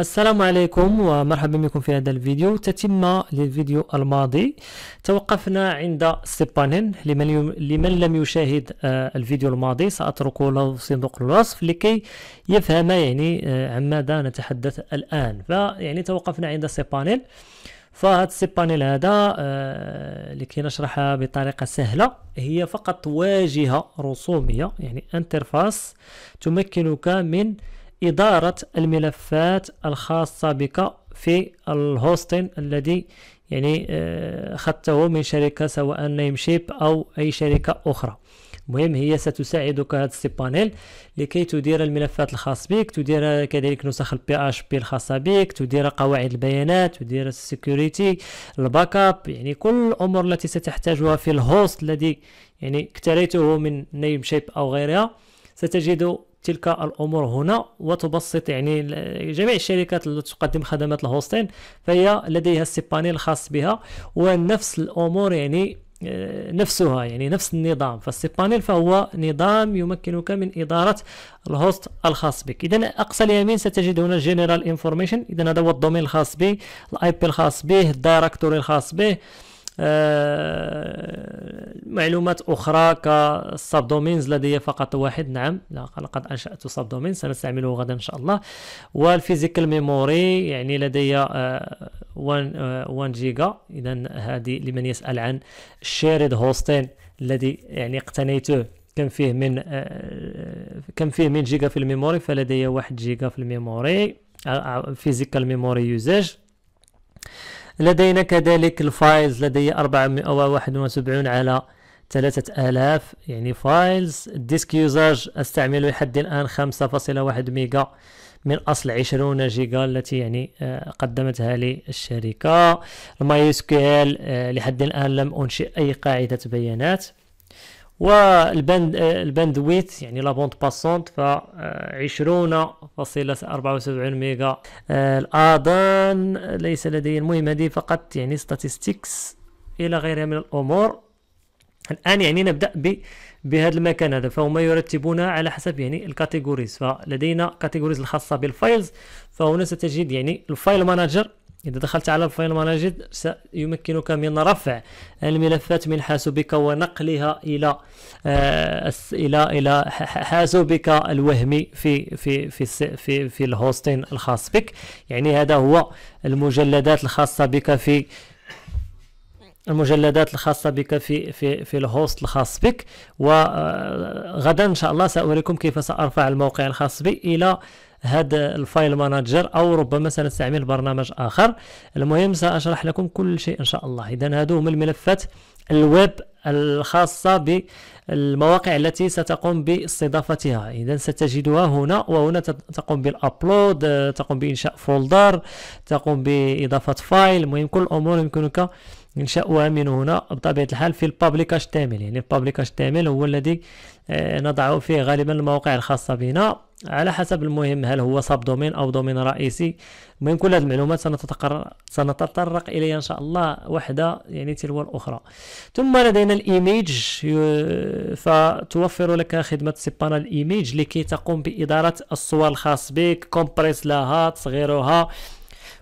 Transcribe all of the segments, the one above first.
السلام عليكم ومرحبا بكم في هذا الفيديو تتم للفيديو الماضي توقفنا عند سيبانين لمن, لمن لم يشاهد آه، الفيديو الماضي سأتركه له في صندوق الوصف لكي يفهم يعني آه، عن ماذا نتحدث الآن فيعني توقفنا عند سيبانين فهاد سيبانين هذا آه لكي نشرحها بطريقه سهله هي فقط واجهه رسوميه يعني انترفاس تمكنك من إدارة الملفات الخاصة بك في الهوستين الذي يعني آه، أخذته من شركة سواء نيم شيب أو أي شركة أخرى المهم هي ستساعدك هذا السي بانيل لكي تدير الملفات الخاص بك تدير كذلك نسخ البي اش بي الخاصه بك تدير قواعد البيانات تدير السكيورتي الباك اب يعني كل الامور التي ستحتاجها في الهوست الذي يعني اكتريته من نيم شيب او غيرها ستجد تلك الامور هنا وتبسط يعني جميع الشركات التي تقدم خدمات الهوستين فهي لديها السيباني الخاص بها ونفس الامور يعني آه، نفسها يعني نفس النظام فالسيبانيل فهو نظام يمكنك من إدارة الهوست الخاص بك إذا أقصى اليمين ستجد هنا جنرال انفورميشن إذا هذا هو الدومين الخاص به الاي بي الخاص به الدايركتوري الخاص به آه، معلومات أخرى كالسب دومينز لدي فقط واحد نعم لقد أنشأت سب دومينز سنستعمله غدا إن شاء الله والفيزيكال ميموري يعني لدي 1 جيجا إذا هذه لمن يسأل عن شيرد هوستين الذي يعني اقتنيته كم فيه من آه، كم فيه من جيجا في الميموري فلدي واحد جيجا في الميموري فيزيكال ميموري يوزاج لدينا كذلك الفايلز لدي 471 على 3000 يعني فايلز الديسك يوزاج استعمل لحد الآن 5.1 ميجا من أصل 20 جيجا التي يعني آه، قدمتها لي الشركة المايو اس كيل آه، لحد الآن لم أنشئ أي قاعدة بيانات والبند البند ويت يعني لا بوند باسونت ف 20.74 آه، ميجا آه، الاذان ليس لدي المهم هذه فقط يعني ستاتستكس الى غيرها من الامور الان يعني نبدا ب بهذا المكان هذا فهم يرتبونها على حسب يعني الكاتيجوريز فلدينا كاتيجوريز الخاصه بالفايلز فهنا ستجد يعني الفايل مانجر إذا دخلت على الفايل مانجر سيمكنك من رفع الملفات من حاسوبك ونقلها إلى آه، إلى إلى حاسوبك الوهمي في في في في, في الهوستين الخاص بك يعني هذا هو المجلدات الخاصة بك في المجلدات الخاصة بك في في في الهوست الخاص بك وغدا آه، ان شاء الله سأوريكم كيف سأرفع الموقع الخاص بي الى هذا الفايل مانجر او ربما سنستعمل برنامج اخر المهم ساشرح لكم كل شيء ان شاء الله اذا هادو هما الملفات الويب الخاصة بالمواقع التي ستقوم باستضافتها إذا ستجدها هنا وهنا تقوم بالأبلود آه، تقوم بإنشاء فولدر تقوم بإضافة فايل المهم كل الأمور يمكنك إنشاؤها من هنا بطبيعة الحال في البابليك HTML يعني البابليك HTML هو الذي آه، نضع فيه غالبا المواقع الخاصة بنا على حسب المهم هل هو سب دومين أو دومين رئيسي المهم كل هذه المعلومات سنتطرق إليها إن شاء الله وحدة يعني تلو الأخرى ثم لدينا الايميج فتوفر لك خدمه سيبانا الايميج لكي تقوم باداره الصور الخاص بك كومبريس لها تصغيرها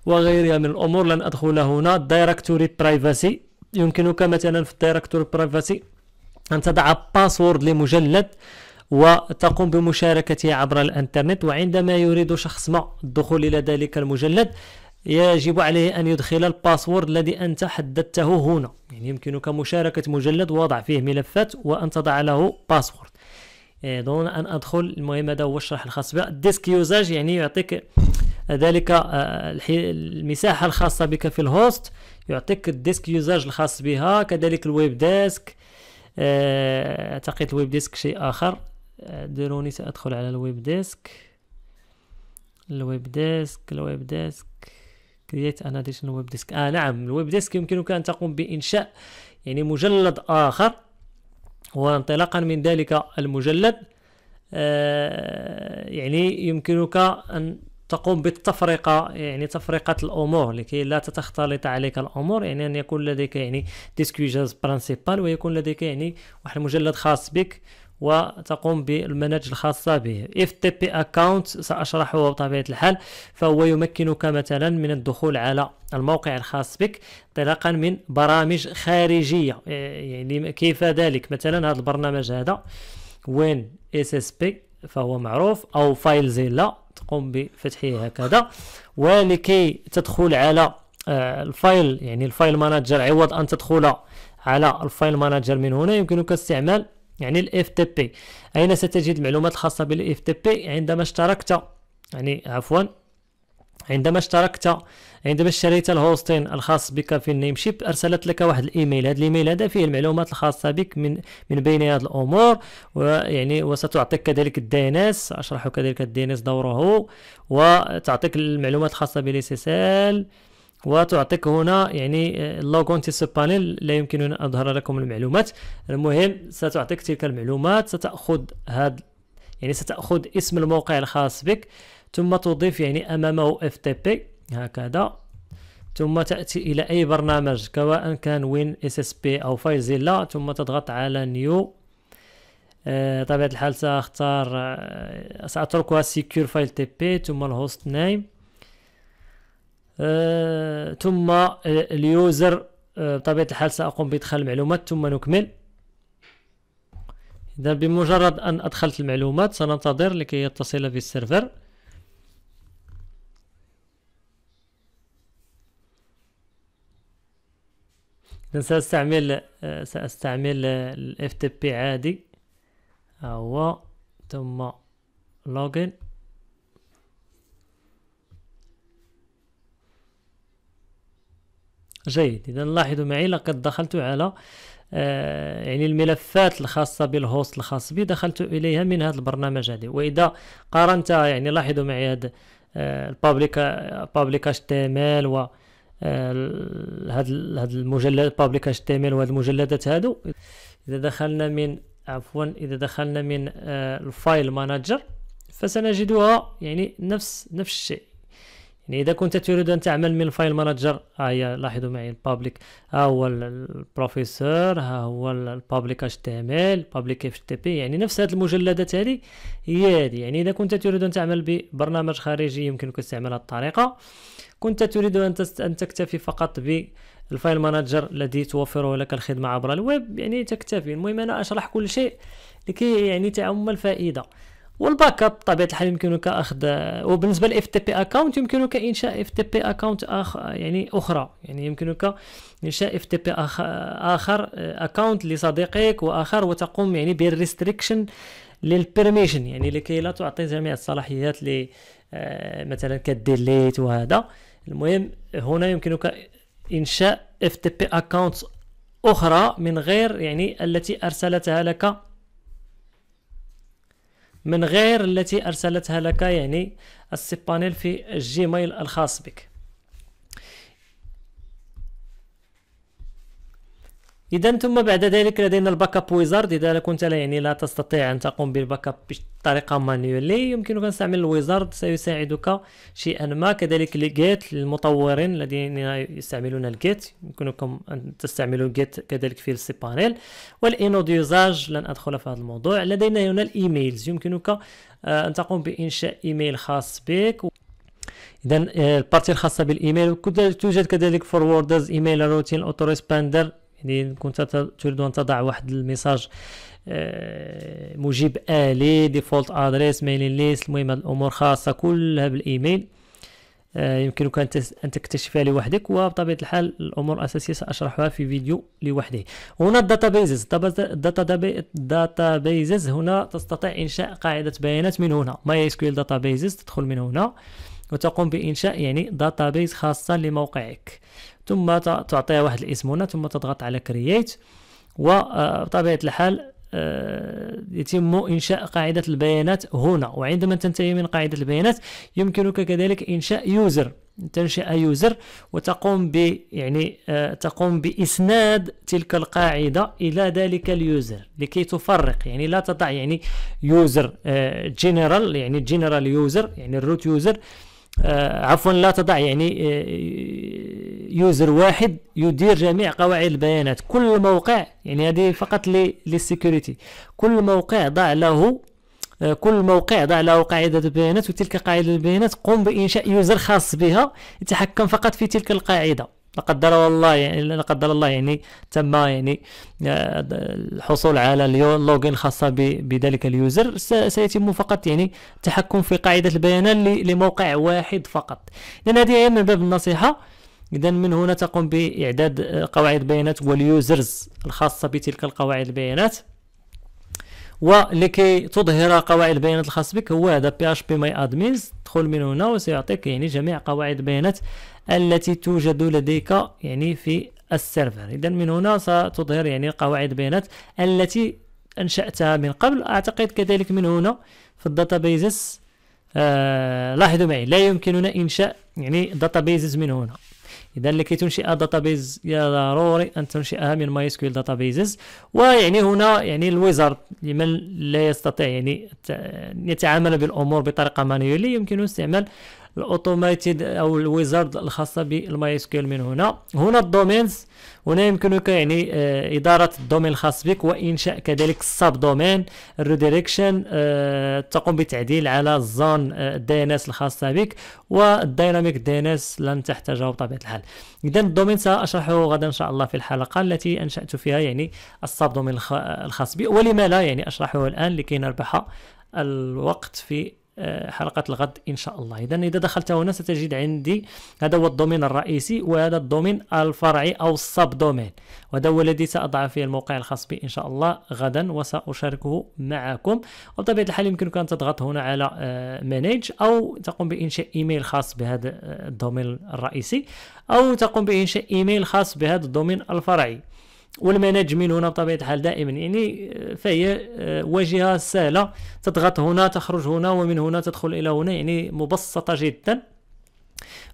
وغيرها من الامور لن ادخل هنا دايركتوري برايفاسي يمكنك مثلا في الدايركتوري برايفاسي ان تضع باسورد لمجلد وتقوم بمشاركته عبر الانترنت وعندما يريد شخص ما الدخول الى ذلك المجلد يجب عليه أن يدخل الباسورد الذي أنت حددته هنا يعني يمكنك مشاركة مجلد ووضع فيه ملفات وأن تضع له باسورد إيه، دون أن أدخل المهم هذا هو الشرح الخاص بها الديسك يوزاج يعني يعطيك آه، ذلك آه، المساحة الخاصة بك في الهوست يعطيك الديسك يوزاج الخاص بها كذلك الويب ديسك آه، اعتقد الويب ديسك شيء آخر ديروني سأدخل على الويب ديسك الويب ديسك الويب ديسك كرييت ان اديشنال ويب ديسك اه نعم الويب ديسك يمكنك ان تقوم بانشاء يعني مجلد اخر وانطلاقا من ذلك المجلد آه يعني يمكنك ان تقوم بالتفرقه يعني تفرقه الامور لكي لا تختلط عليك الامور يعني ان يكون لديك يعني ديسكوجاز برانسيبال ويكون لديك يعني واحد المجلد خاص بك وتقوم بالمناهج الخاصة به اف تي بي اكونت سأشرحه بطبيعة الحال فهو يمكنك مثلا من الدخول على الموقع الخاص بك انطلاقا من برامج خارجية إيه، يعني كيف ذلك مثلا هذا البرنامج هذا وين اس اس بي فهو معروف أو فايل زيلا تقوم بفتحه هكذا ولكي تدخل على آه، الفايل يعني الفايل مانجر عوض أن تدخل على الفايل مانجر من هنا يمكنك استعمال يعني الاف تي بي اين ستجد المعلومات الخاصه بالاف تي بي عندما اشتركت يعني عفوا عندما اشتركت عندما اشتريت الهوستين الخاص بك في النيم شيب ارسلت لك واحد الايميل هذا الايميل هذا فيه المعلومات الخاصه بك من من بين هذه الامور ويعني وستعطيك كذلك الدي ان اس اشرح كذلك الدي ان اس دوره وتعطيك المعلومات الخاصه بالاس اس ال وتعطيك هنا يعني اللوغون تي بانيل لا يمكن ان اظهر لكم المعلومات المهم ستعطيك تلك المعلومات ستاخذ هذا يعني ستاخذ اسم الموقع الخاص بك ثم تضيف يعني امامه اف تي بي هكذا ثم تاتي الى اي برنامج سواء كان وين اس اس بي او فايزيلا ثم تضغط على نيو آه، طبيعه الحال ساختار آه، ساتركها سيكيور فايل تي بي ثم الهوست نيم أه، ثم أه، اليوزر أه، بطبيعه الحال ساقوم بادخال المعلومات ثم نكمل اذا بمجرد ان ادخلت المعلومات سننتظر لكي يتصل في السيرفر اذا ساستعمل ساستعمل الـ FTP بي عادي ها هو ثم لوجين جيد اذا لاحظوا معي لقد دخلت على آه، يعني الملفات الخاصة بالهوست الخاص بي دخلت إليها من هذا البرنامج هذا وإذا قارنت يعني لاحظوا معي هذا آه، البابليك بابليك اتش تي ام ال و آه، هاد المجلد بابليك اتش تي ام ال وهاد المجلدات هادو إذا دخلنا من عفوا إذا دخلنا من الفايل مانجر فسنجدها يعني نفس نفس الشيء يعني اذا كنت تريد ان تعمل من الفايل مانجر ها هي لاحظوا معي البابليك ها هو البروفيسور ها هو البابليك اتش تي ام ال بابليك اف تي بي يعني نفس هذه المجلدات هذه هي هذه يعني اذا كنت تريد ان تعمل ببرنامج خارجي يمكنك استعمال هذه الطريقه كنت تريد ان ان تكتفي فقط بالفايل مانجر الذي توفره لك الخدمه عبر الويب يعني تكتفي المهم انا اشرح كل شيء لكي يعني تعم الفائده والباك اب بطبيعه الحال يمكنك اخذ وبالنسبه لاف تي بي اكونت يمكنك انشاء اف تي بي اكونت يعني اخرى يعني يمكنك انشاء اف تي بي اخر اكونت لصديقك واخر وتقوم يعني بالريستريكشن للبيرميشن يعني لكي لا تعطي جميع الصلاحيات ل آه، مثلا كديليت وهذا المهم هنا يمكنك انشاء اف تي بي اكونت اخرى من غير يعني التي ارسلتها لك من غير التي أرسلتها لك يعني السي بانيل في الجيميل الخاص بك اذا ثم بعد ذلك لدينا الباك اب ويزارد اذا كنت لا يعني لا تستطيع ان تقوم بالباك اب بطريقه مانيولي يمكنك ان تستعمل الويزارد سيساعدك شيئا ما كذلك الجيت للمطورين الذين يستعملون الجيت يمكنكم ان تستعملوا جيت كذلك في السي بانيل والانود يوزاج لن ادخل في هذا الموضوع لدينا هنا الايميلز يمكنك آه، ان تقوم بانشاء ايميل خاص بك اذا آه، البارتي الخاصه بالايميل توجد كذلك فوروردرز ايميل روتين اوتو ريسباندر يعني كنت تريد ان تضع واحد الميساج آه، مجيب الي ديفولت ادريس ميلين ليست المهم هاد الامور خاصه كلها بالايميل آه، يمكنك ان تكتشفها لوحدك وبطبيعه الحال الامور الاساسيه ساشرحها في فيديو لوحده هنا الداتابيزز الداتابيزز هنا تستطيع انشاء قاعده بيانات من هنا ماي اس كيو ال داتابيزز تدخل من هنا وتقوم بانشاء يعني داتابيز خاصه لموقعك ثم تعطيها واحد الاسم هنا ثم تضغط على كرييت وبطبيعه آه، الحال آه، يتم انشاء قاعده البيانات هنا وعندما تنتهي من قاعده البيانات يمكنك كذلك انشاء يوزر تنشئ يوزر وتقوم ب يعني آه، تقوم باسناد تلك القاعده الى ذلك اليوزر لكي تفرق يعني لا تضع يعني يوزر جنرال يعني جنرال يوزر يعني الروت يوزر آه، عفوا لا تضع يعني يوزر آه، واحد يدير جميع قواعد البيانات كل موقع يعني هذه فقط للسيكوريتي كل موقع ضع له آه، كل موقع ضع له قاعدة البيانات وتلك قاعدة البيانات قم بإنشاء يوزر خاص بها يتحكم فقط في تلك القاعدة لا قدر الله يعني لا قدر الله يعني تم يعني آه، الحصول على اللوغين خاصه بذلك اليوزر سيتم فقط يعني التحكم في قاعده البيانات لموقع واحد فقط لان هذه هي من باب النصيحه اذا من هنا تقوم باعداد آه، قواعد بيانات واليوزرز الخاصه بتلك القواعد البيانات ولكي تظهر قواعد البيانات الخاص بك هو هذا بي اش بي ماي ادمينز تدخل من هنا وسيعطيك يعني جميع قواعد البيانات التي توجد لديك يعني في السيرفر اذا من هنا ستظهر يعني قواعد البيانات التي انشاتها من قبل اعتقد كذلك من هنا في الداتابيزز آه لاحظوا معي لا يمكننا انشاء يعني داتابيزز من هنا اذا لكي تنشئ داتابيز ضروري ان تنشئها من ماي اس كيو ال داتابيزز ويعني هنا يعني الويزارد لمن لا يستطيع يعني يتعامل بالامور بطريقه مانيولي يمكنه استعمال الاوتوميتد او الويزارد الخاصه بالماي اس من هنا هنا الدومينز هنا يمكنك يعني آه اداره الدومين الخاص بك وانشاء كذلك السب دومين الريديركشن آه تقوم بتعديل على الزون الدي آه، ان اس الخاصه بك والديناميك دي ان اس لن تحتاجه بطبيعه الحال اذا الدومين ساشرحه غدا ان شاء الله في الحلقه التي انشات فيها يعني السب دومين الخاص بي ولما لا يعني اشرحه الان لكي نربح الوقت في آه، حلقة الغد إن شاء الله إذا إذا دخلت هنا ستجد عندي هذا هو الدومين الرئيسي وهذا الدومين الفرعي أو السب دومين وهذا هو الذي سأضع فيه الموقع الخاص بي إن شاء الله غدا وسأشاركه معكم وبطبيعة الحال يمكنك أن تضغط هنا على مانيج آه، أو تقوم بإنشاء إيميل خاص بهذا آه، الدومين الرئيسي أو تقوم بإنشاء إيميل خاص بهذا الدومين الفرعي والمناجمين هنا بطبيعه الحال دائما يعني آه، فهي آه، واجهه سهله تضغط هنا تخرج هنا ومن هنا تدخل الى هنا يعني مبسطه جدا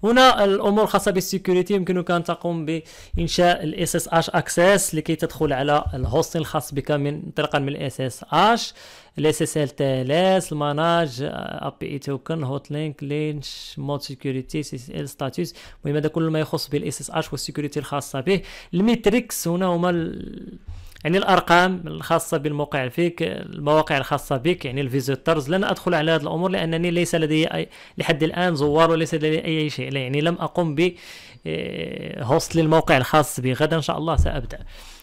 هنا الامور الخاصه بالسيكوريتي يمكنك ان تقوم بانشاء الاس اس اش اكسس لكي تدخل على الهوستين الخاص بك من طريقا من الاس اس اش الاس اس ال تالس المناج آه، ابي اي توكن هوت لينك لينش مود سيكوريتي سي اس ال ستاتوس المهم هذا كل ما يخص بالاس اس اش والسيكوريتي الخاصه به الميتريكس هنا هما ال... يعني الارقام الخاصه بالموقع فيك المواقع الخاصه بك يعني الفيزيتورز لن ادخل على هذه الامور لانني ليس لدي أي لحد الان زوار وليس لدي اي شيء يعني لم اقم ب آه، هوست للموقع الخاص بي غدا ان شاء الله سابدا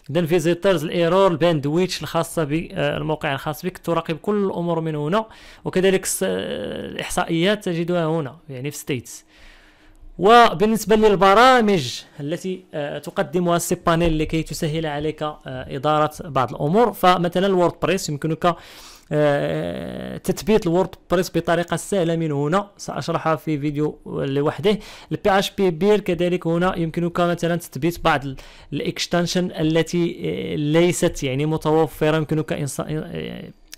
اذا فيزيتورز الايرور الباندويتش الخاصه بالموقع آه، الخاص بك تراقب كل الامور من هنا وكذلك الاحصائيات آه، تجدها هنا يعني في ستيتس وبالنسبه للبرامج التي آه، تقدمها سي بانيل لكي تسهل عليك آه، اداره بعض الامور فمثلا الووردبريس يمكنك آه، تثبيت الووردبريس بطريقه سهله من هنا ساشرحها في فيديو لوحده البي اتش بي بير كذلك هنا يمكنك مثلا تثبيت بعض الاكستنشن التي ليست يعني متوفره يمكنك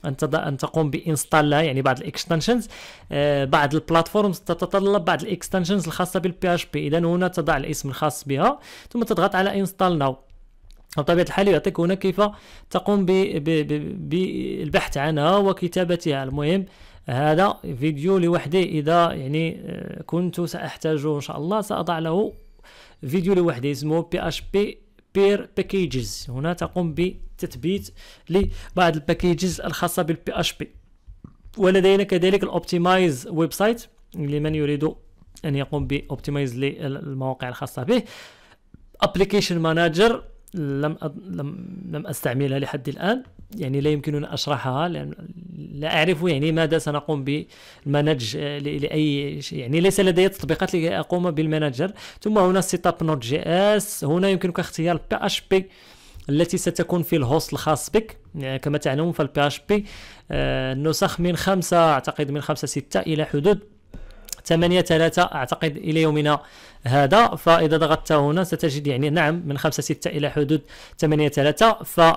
ان تقوم بانستال يعني بعض الاكستنشنز آه، بعض البلاتفورمز تتطلب بعض الاكستنشنز الخاصه بالبي اش بي اذا هنا تضع الاسم الخاص بها ثم تضغط على انستال ناو بطبيعه الحال يعطيك هنا كيف تقوم بالبحث عنها وكتابتها المهم هذا فيديو لوحده اذا يعني آه، كنت ساحتاجه ان شاء الله ساضع له فيديو لوحده اسمه بي اش بي بير باكيجز هنا تقوم بتثبيت لبعض الباكيجز الخاصه بالبي اش بي ولدينا كذلك الاوبتمايز ويب سايت لمن يريد ان يقوم باوبتمايز للمواقع الخاصه به ابلكيشن مانجر لم أد... لم لم استعملها لحد الان يعني لا يمكنني اشرحها لأن لا اعرف يعني ماذا سنقوم بالمنج لاي شيء يعني ليس لدي تطبيقات لكي اقوم بالمانجر ثم هنا سيت اب نوت جي اس هنا يمكنك اختيار بي اتش بي التي ستكون في الهوست الخاص بك يعني كما تعلمون فالبي اتش آه، بي نسخ من خمسة اعتقد من خمسة ستة الى حدود 8 3 اعتقد الى يومنا هذا فاذا ضغطت هنا ستجد يعني نعم من 5 6 الى حدود 8 3 ف باي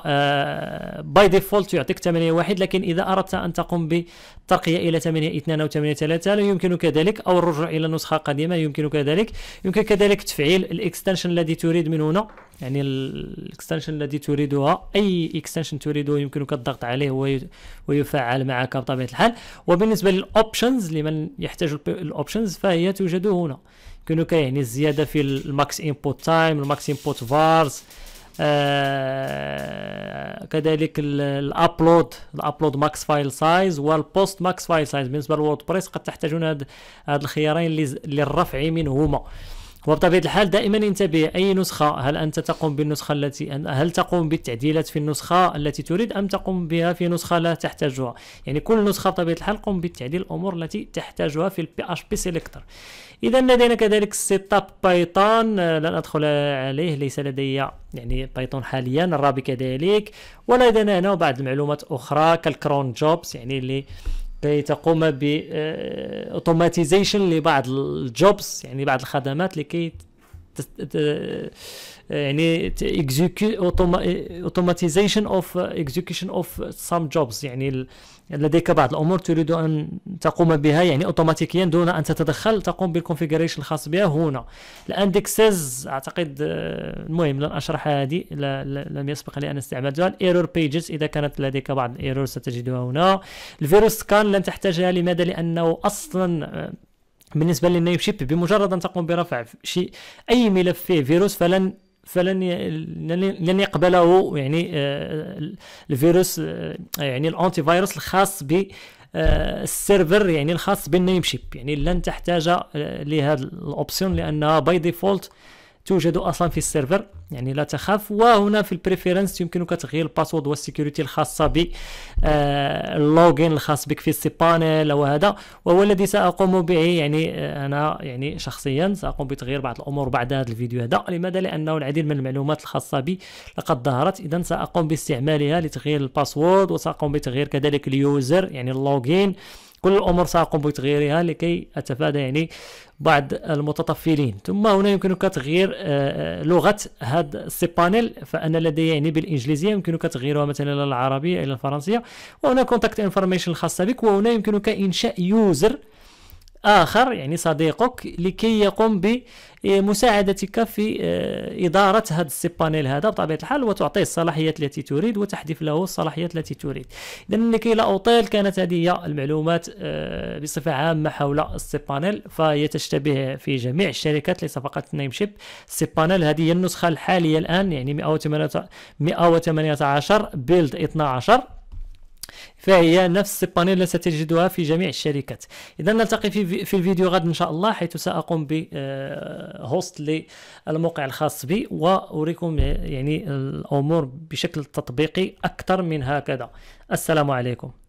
آه، ديفولت يعطيك 8 1 لكن اذا اردت ان تقوم بالترقيه الى 8 2 او 8 3 لا يمكنك ذلك او الرجوع الى نسخه قديمه يمكنك ذلك يمكن كذلك تفعيل الاكستنشن الذي تريد من هنا يعني الاكستنشن الذي تريدها اي اكستنشن تريده يمكنك الضغط عليه ويفعل معك بطبيعه الحال وبالنسبه للاوبشنز لمن يحتاج الاوبشنز فهي توجد هنا كانوا كاين الزياده في الماكس انبوت تايم الماكس انبوت فارز آه كذلك الابلود الابلود ماكس فايل سايز والبوست ماكس فايل سايز بالنسبه للوردبريس قد تحتاجون هاد الخيارين للرفع منهما وبطبيعة الحال دائما انتبه أي نسخة هل أنت تقوم بالنسخة التي هل تقوم بالتعديلات في النسخة التي تريد أم تقوم بها في نسخة لا تحتاجها يعني كل نسخة بطبيعة الحال قم بتعديل الأمور التي تحتاجها في البي اش بي سيلكتر إذا لدينا كذلك سيت اب بايثون لن أدخل عليه ليس لدي يعني بايثون حاليا الرابي كذلك ولدينا هنا بعض المعلومات أخرى كالكرون جوبز يعني اللي كي تقوم اوتوماتيزيشن لبعض الجوبس يعني بعض الخدمات لكي آه، يعني اوتوماتيزيشن اوف اكزيكيوشن اوف سام جوبس يعني لديك بعض الامور تريد ان تقوم بها يعني اوتوماتيكيا دون ان تتدخل تقوم بالكونفيغريشن الخاص بها هنا الاندكسز اعتقد آه، المهم لن اشرح هذه لم يسبق لي ان استعملتها الايرور بيجز اذا كانت لديك بعض الايرور ستجدها هنا الفيروس كان لن تحتاجها لماذا لانه اصلا آه، بالنسبه للنيب شيب بمجرد ان تقوم برفع شيء اي ملف فيه فيروس فلن فلن لن يقبله يعني آه، الفيروس آه، يعني الانتي فيروس الخاص ب آه، السيرفر يعني الخاص بالنيم شيب يعني لن تحتاج لهذا الاوبسيون لانها باي ديفولت توجد اصلا في السيرفر يعني لا تخاف وهنا في البريفيرنس يمكنك تغيير الباسورد والسيكوريتي الخاصه ب آه، اللوغين الخاص بك في السي بانيل او هذا وهو الذي ساقوم به يعني آه، انا يعني شخصيا ساقوم بتغيير بعض الامور بعد هذا الفيديو هذا لماذا لانه العديد من المعلومات الخاصه بي لقد ظهرت اذا ساقوم باستعمالها لتغيير الباسورد وساقوم بتغيير كذلك اليوزر يعني اللوغين كل الامور ساقوم بتغييرها لكي اتفادى يعني بعض المتطفلين ثم هنا يمكنك تغيير آه، آه، لغه هذا السيبانيل فانا لدي يعني بالانجليزيه يمكنك تغييرها مثلا الى العربيه الى الفرنسيه وهنا كونتاكت انفورميشن الخاصه بك وهنا يمكنك انشاء يوزر آخر يعني صديقك لكي يقوم بمساعدتك في آه، إدارة هذا السيبانيل هذا بطبيعة الحال وتعطيه الصلاحيات التي تريد وتحذف له الصلاحيات التي تريد إذا لكي لا أطيل كانت هذه هي المعلومات آه، بصفة عامة حول السيبانيل فهي تشتبه في جميع الشركات ليس فقط نيم شيب السيبانيل هذه هي النسخة الحالية الآن يعني 118 بيلد 12 فهي نفس البانيل التي ستجدها في جميع الشركات اذا نلتقي في, في الفيديو غد ان شاء الله حيث ساقوم بهوست آه، للموقع الخاص بي واريكم يعني الامور بشكل تطبيقي اكثر من هكذا السلام عليكم